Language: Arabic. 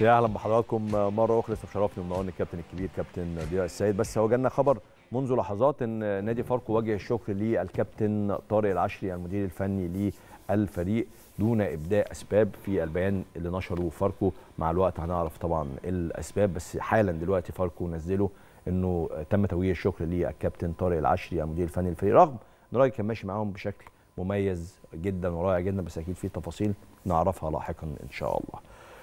يا اهلا بحضراتكم مره اخرى استشرفني ومنورني الكابتن الكبير كابتن ضياء السيد بس هو جالنا خبر منذ لحظات ان نادي فاركو وجه الشكر للكابتن طارق العشري المدير الفني للفريق دون ابداء اسباب في البيان اللي نشره فاركو مع الوقت هنعرف طبعا الاسباب بس حالا دلوقتي فاركو نزله انه تم توجيه الشكر للكابتن طارق العشري المدير الفني للفريق رغم ان الراجل كان ماشي معاهم بشكل مميز جدا ورائع جدا بس اكيد في تفاصيل نعرفها لاحقا ان شاء الله.